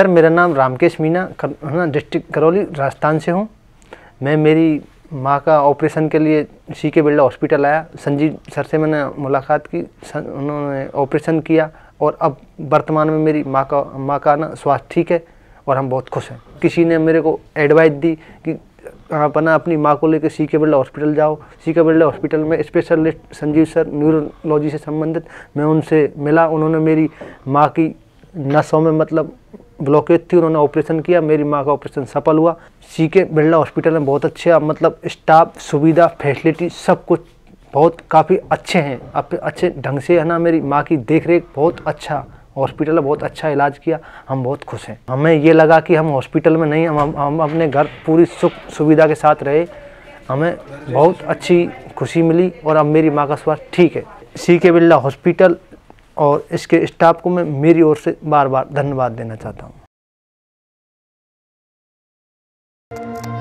sir मेरा नाम रामकेश मीना है ना डिस्ट्रिक्ट करौली राजस्थान से हूँ मैं मेरी माँ का ऑपरेशन के लिए सी के बिरला हॉस्पिटल आया संजीव सर से मैंने मुलाकात की उन्होंने ऑपरेशन किया और अब वर्तमान में मेरी माँ का माँ का ना स्वास्थ्य ठीक है और हम बहुत खुश हैं किसी ने मेरे को एडवाइस दी कि आप ना अपनी माँ को लेकर सी के बिरला हॉस्पिटल जाओ सी के बिरला हॉस्पिटल में स्पेशलिस्ट संजीव सर न्यूरोलॉजी से संबंधित मैं उनसे मिला उन्होंने मेरी माँ की नसों में मतलब ब्लॉकेज थी उन्होंने ऑपरेशन किया मेरी माँ का ऑपरेशन सफल हुआ सी के बिरला हॉस्पिटल में बहुत अच्छे मतलब स्टाफ सुविधा फैसिलिटी सब कुछ बहुत काफ़ी अच्छे हैं आप अच्छे ढंग से है ना मेरी माँ की देख रेख बहुत अच्छा हॉस्पिटल में बहुत अच्छा इलाज किया हम बहुत खुश हैं हमें ये लगा कि हम हॉस्पिटल में नहीं हम हम अपने घर पूरी सुख सुविधा के साथ रहे हमें बहुत अच्छी खुशी मिली और अब मेरी माँ का स्वास्थ्य ठीक है सी के बिरला हॉस्पिटल और इसके स्टाफ को मैं मेरी ओर से बार बार धन्यवाद देना चाहता हूँ